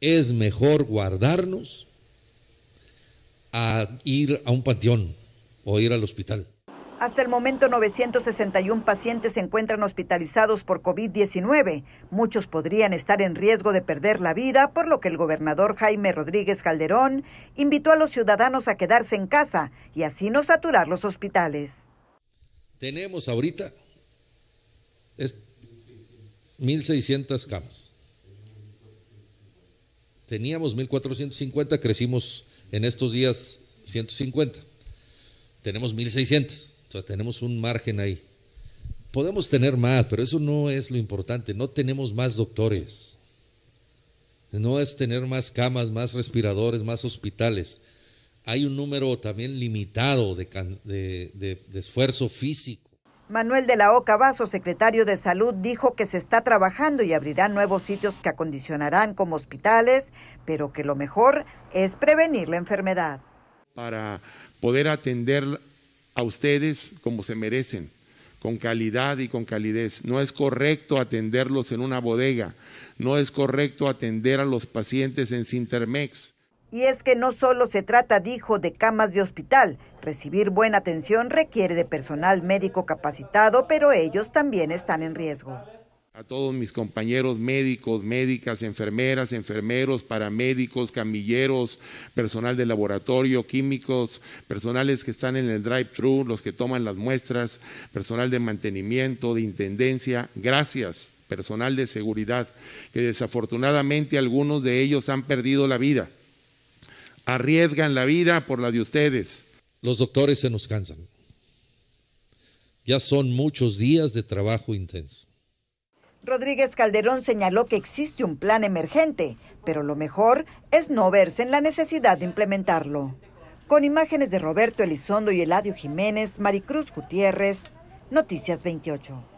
es mejor guardarnos a ir a un panteón o ir al hospital. Hasta el momento, 961 pacientes se encuentran hospitalizados por COVID-19. Muchos podrían estar en riesgo de perder la vida, por lo que el gobernador Jaime Rodríguez Calderón invitó a los ciudadanos a quedarse en casa y así no saturar los hospitales. Tenemos ahorita 1.600 camas. Teníamos 1450, crecimos en estos días 150. Tenemos 1600, o tenemos un margen ahí. Podemos tener más, pero eso no es lo importante. No tenemos más doctores. No es tener más camas, más respiradores, más hospitales. Hay un número también limitado de, de esfuerzo físico Manuel de la Oca Vaso, secretario de Salud, dijo que se está trabajando y abrirán nuevos sitios que acondicionarán como hospitales, pero que lo mejor es prevenir la enfermedad. Para poder atender a ustedes como se merecen, con calidad y con calidez. No es correcto atenderlos en una bodega, no es correcto atender a los pacientes en Sintermex. Y es que no solo se trata, dijo, de camas de hospital. Recibir buena atención requiere de personal médico capacitado, pero ellos también están en riesgo. A todos mis compañeros médicos, médicas, enfermeras, enfermeros, paramédicos, camilleros, personal de laboratorio, químicos, personales que están en el drive-thru, los que toman las muestras, personal de mantenimiento, de intendencia, gracias, personal de seguridad, que desafortunadamente algunos de ellos han perdido la vida arriesgan la vida por la de ustedes. Los doctores se nos cansan. Ya son muchos días de trabajo intenso. Rodríguez Calderón señaló que existe un plan emergente, pero lo mejor es no verse en la necesidad de implementarlo. Con imágenes de Roberto Elizondo y Eladio Jiménez, Maricruz Gutiérrez, Noticias 28.